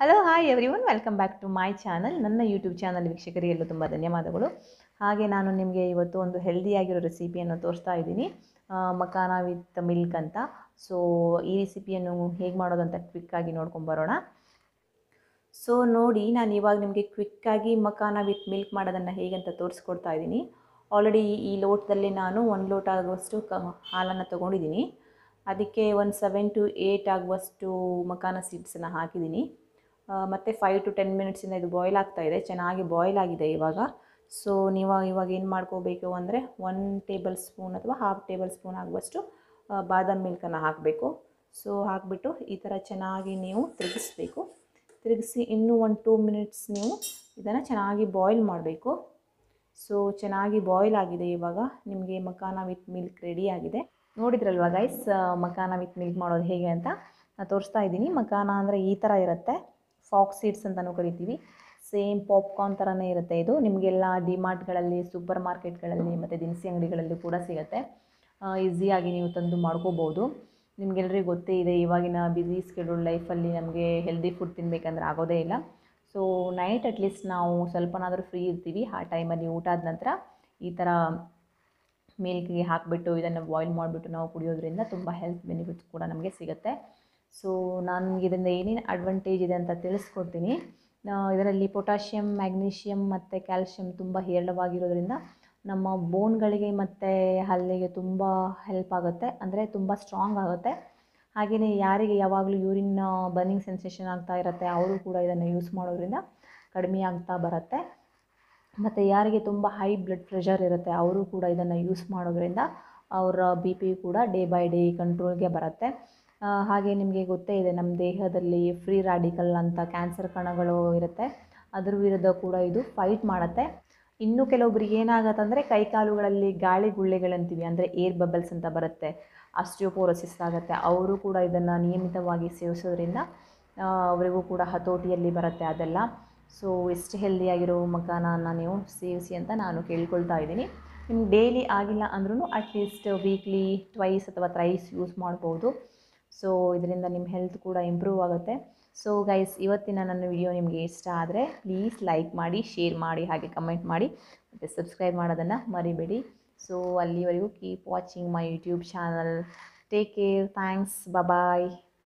hello hi everyone welcome back to my channel ನನ್ನ YouTube channel ವೀಕ್ಷಕರಿಗೆಲ್ಲೂ ತುಂಬ ಧನ್ಯವಾದಗಳು ಹಾಗೆ ನಾನು ನಿಮಗೆ ಇವತ್ತು ಒಂದು ಹೆಲ್ದಿಯಾಗಿರೋ ರೆಸಿಪಿಯನ್ನು ತೋರಿಸ್ತಾ ಇದ್ದೀನಿ ಮಕಾನ ವಿತ್ ಮಿಲ್ಕ್ ಅಂತ ಸೊ ಈ ರೆಸಿಪಿಯನ್ನು ಹೇಗೆ ಮಾಡೋದಂತ ಕ್ವಿಕ್ಕಾಗಿ ನೋಡ್ಕೊಂಬರೋಣ ಸೊ ನೋಡಿ ನಾನು ಇವಾಗ ನಿಮಗೆ ಕ್ವಿಕ್ಕಾಗಿ ಮಕಾನ ವಿತ್ ಮಿಲ್ಕ್ ಮಾಡೋದನ್ನು ಹೇಗಂತ ತೋರಿಸ್ಕೊಡ್ತಾ ಇದ್ದೀನಿ ಆಲ್ರೆಡಿ ಈ ಲೋಟದಲ್ಲಿ ನಾನು ಒಂದು ಲೋಟ ಆಗುವಷ್ಟು ಕ ಹಾಲನ್ನು ತೊಗೊಂಡಿದ್ದೀನಿ ಅದಕ್ಕೆ ಒಂದು ಸೆವೆನ್ ಟು ಏಯ್ಟ್ ಆಗುವಷ್ಟು ಮಕಾನ ಸೀಡ್ಸನ್ನು ಹಾಕಿದ್ದೀನಿ ಮತ್ತು ಫೈವ್ ಟು ಟೆನ್ ಮಿನಿಟ್ಸಿಂದ ಇದು ಬಾಯ್ಲ್ ಆಗ್ತಾ ಇದೆ ಚೆನ್ನಾಗಿ ಬಾಯ್ಲ್ ಆಗಿದೆ ಇವಾಗ ಸೊ ನೀವು ಇವಾಗ ಏನು ಮಾಡ್ಕೋಬೇಕು ಅಂದರೆ ಒನ್ ಟೇಬಲ್ ಸ್ಪೂನ್ ಅಥವಾ ಹಾಫ್ ಟೇಬಲ್ ಸ್ಪೂನ್ ಆಗುವಷ್ಟು ಬಾದಾಮ್ ಮಿಲ್ಕನ್ನು ಹಾಕಬೇಕು ಸೊ ಹಾಕಿಬಿಟ್ಟು ಈ ಥರ ಚೆನ್ನಾಗಿ ನೀವು ತಿರುಗಿಸ್ಬೇಕು ತಿರುಗಿಸಿ ಇನ್ನೂ ಒನ್ ಟೂ ಮಿನಿಟ್ಸ್ ನೀವು ಇದನ್ನು ಚೆನ್ನಾಗಿ ಬಾಯ್ಲ್ ಮಾಡಬೇಕು ಸೊ ಚೆನ್ನಾಗಿ ಬಾಯ್ಲ್ ಆಗಿದೆ ಇವಾಗ ನಿಮಗೆ ಮಖಾನ ವಿತ್ ಮಿಲ್ಕ್ ರೆಡಿ ಆಗಿದೆ ನೋಡಿದ್ರಲ್ವ ಗೈಸ್ ಮಖಾನ ವಿತ್ ಮಿಲ್ಕ್ ಮಾಡೋದು ಹೇಗೆ ಅಂತ ನಾನು ತೋರಿಸ್ತಾ ಇದ್ದೀನಿ ಮಖಾನ ಅಂದರೆ ಈ ಥರ ಇರುತ್ತೆ ಫಾಕ್ಸ್ ಸೀಡ್ಸ್ ಅಂತಲೂ ಕರಿತೀವಿ ಸೇಮ್ ಪಾಪ್ಕಾರ್ನ್ ಥರನೇ ಇರುತ್ತೆ ಇದು ನಿಮಗೆಲ್ಲ ಡಿಮಾರ್ಟ್ಗಳಲ್ಲಿ ಸೂಪರ್ ಮಾರ್ಕೆಟ್ಗಳಲ್ಲಿ ಮತ್ತು ದಿನಸಿ ಅಂಗಡಿಗಳಲ್ಲಿ ಕೂಡ ಸಿಗುತ್ತೆ ಈಸಿಯಾಗಿ ನೀವು ತಂದು ಮಾಡ್ಕೋಬೋದು ನಿಮಗೆಲ್ಲರಿಗೂ ಗೊತ್ತೇ ಇದೆ ಇವಾಗಿನ ಬಿಸಿ ಸ್ಕೆಡ್ಯೂಲ್ ಲೈಫಲ್ಲಿ ನಮಗೆ ಹೆಲ್ದಿ ಫುಡ್ ತಿನ್ನಬೇಕಂದ್ರೆ ಆಗೋದೇ ಇಲ್ಲ ಸೊ ನೈಟ್ ಅಟ್ಲೀಸ್ಟ್ ನಾವು ಸ್ವಲ್ಪನಾದರೂ ಫ್ರೀ ಇರ್ತೀವಿ ಆ ಟೈಮಲ್ಲಿ ಊಟ ಆದ ನಂತರ ಈ ಥರ ಮಿಲ್ಕ್ಗೆ ಹಾಕಿಬಿಟ್ಟು ಇದನ್ನು ಬಾಯ್ಲ್ ಮಾಡಿಬಿಟ್ಟು ನಾವು ಕುಡಿಯೋದ್ರಿಂದ ತುಂಬ ಹೆಲ್ತ್ ಬೆನಿಫಿಟ್ಸ್ ಕೂಡ ನಮಗೆ ಸಿಗುತ್ತೆ ಸೊ ನಾನು ಇದರಿಂದ ಏನೇನು ಅಡ್ವಾಂಟೇಜ್ ಇದೆ ಅಂತ ತಿಳಿಸ್ಕೊಡ್ತೀನಿ ಇದರಲ್ಲಿ ಪೊಟ್ಯಾಷಿಯಂ ಮ್ಯಾಗ್ನೀಷಿಯಂ ಮತ್ತು ಕ್ಯಾಲ್ಸಿಯಂ ತುಂಬ ಹೇರಳವಾಗಿರೋದ್ರಿಂದ ನಮ್ಮ ಬೋನ್ಗಳಿಗೆ ಮತ್ತು ಹಲ್ಲಿಗೆ ತುಂಬ ಹೆಲ್ಪ್ ಆಗುತ್ತೆ ಅಂದರೆ ತುಂಬ ಸ್ಟ್ರಾಂಗ್ ಆಗುತ್ತೆ ಹಾಗೆಯೇ ಯಾರಿಗೆ ಯಾವಾಗಲೂ ಯೂರಿನ್ ಬರ್ನಿಂಗ್ ಸೆನ್ಸೇಷನ್ ಆಗ್ತಾ ಇರುತ್ತೆ ಅವರು ಕೂಡ ಇದನ್ನು ಯೂಸ್ ಮಾಡೋದ್ರಿಂದ ಕಡಿಮೆ ಆಗ್ತಾ ಬರುತ್ತೆ ಮತ್ತು ಯಾರಿಗೆ ತುಂಬ ಹೈ ಬ್ಲಡ್ ಪ್ರೆಷರ್ ಇರುತ್ತೆ ಅವರು ಕೂಡ ಇದನ್ನು ಯೂಸ್ ಮಾಡೋದ್ರಿಂದ ಅವರ ಬಿ ಪಿ ಕೂಡ ಡೇ ಬೈ ಡೇ ಕಂಟ್ರೋಲ್ಗೆ ಬರುತ್ತೆ ಹಾಗೆ ನಿಮಗೆ ಗೊತ್ತೇ ಇದೆ ನಮ್ಮ ದೇಹದಲ್ಲಿ ಫ್ರೀ ರಾಡಿಕಲ್ ಅಂತ ಕ್ಯಾನ್ಸರ್ ಕಣಗಳು ಇರುತ್ತೆ ಅದ್ರ ವಿರುದ್ಧ ಕೂಡ ಇದು ಫೈಟ್ ಮಾಡುತ್ತೆ ಇನ್ನು ಕೆಲವೊಬ್ರಿಗೆ ಕೈ ಕೈಕಾಲುಗಳಲ್ಲಿ ಗಾಳಿ ಗುಳ್ಳೆಗಳಂತೀವಿ ಅಂದರೆ ಏರ್ ಬಬಲ್ಸ್ ಅಂತ ಬರುತ್ತೆ ಆಸ್ಟಿಯೋಪೋರೋಸಿಸ್ ಆಗುತ್ತೆ ಅವರು ಕೂಡ ಇದನ್ನು ನಿಯಮಿತವಾಗಿ ಸೇವಿಸೋದ್ರಿಂದ ಅವರಿಗೂ ಕೂಡ ಹತೋಟಿಯಲ್ಲಿ ಬರುತ್ತೆ ಅದೆಲ್ಲ ಸೊ ಎಷ್ಟು ಹೆಲ್ದಿಯಾಗಿರೋ ಮಕಾನನ್ನು ನೀವು ಸೇವಿಸಿ ಅಂತ ನಾನು ಕೇಳ್ಕೊಳ್ತಾ ಇದ್ದೀನಿ ನಿಮ್ಗೆ ಡೈಲಿ ಆಗಿಲ್ಲ ಅಂದ್ರೂ ಅಟ್ಲೀಸ್ಟ್ ವೀಕ್ಲಿ ಟ್ವೈಸ್ ಅಥವಾ ಥ್ರೈಸ್ ಯೂಸ್ ಮಾಡ್ಬೋದು ಸೊ ಇದರಿಂದ ನಿಮ್ಮ ಹೆಲ್ತ್ ಕೂಡ ಇಂಪ್ರೂವ್ ಆಗುತ್ತೆ ಸೊ ಗೈಸ್ ಇವತ್ತಿನ ನನ್ನ ವಿಡಿಯೋ ನಿಮಗೆ ಇಷ್ಟ ಆದರೆ ಪ್ಲೀಸ್ ಲೈಕ್ ಮಾಡಿ ಶೇರ್ ಮಾಡಿ ಹಾಗೆ ಕಮೆಂಟ್ ಮಾಡಿ ಮತ್ತು ಸಬ್ಸ್ಕ್ರೈಬ್ ಮಾಡೋದನ್ನು ಮರಿಬೇಡಿ ಸೊ ಅಲ್ಲಿವರೆಗೂ keep watching my YouTube channel take care thanks bye-bye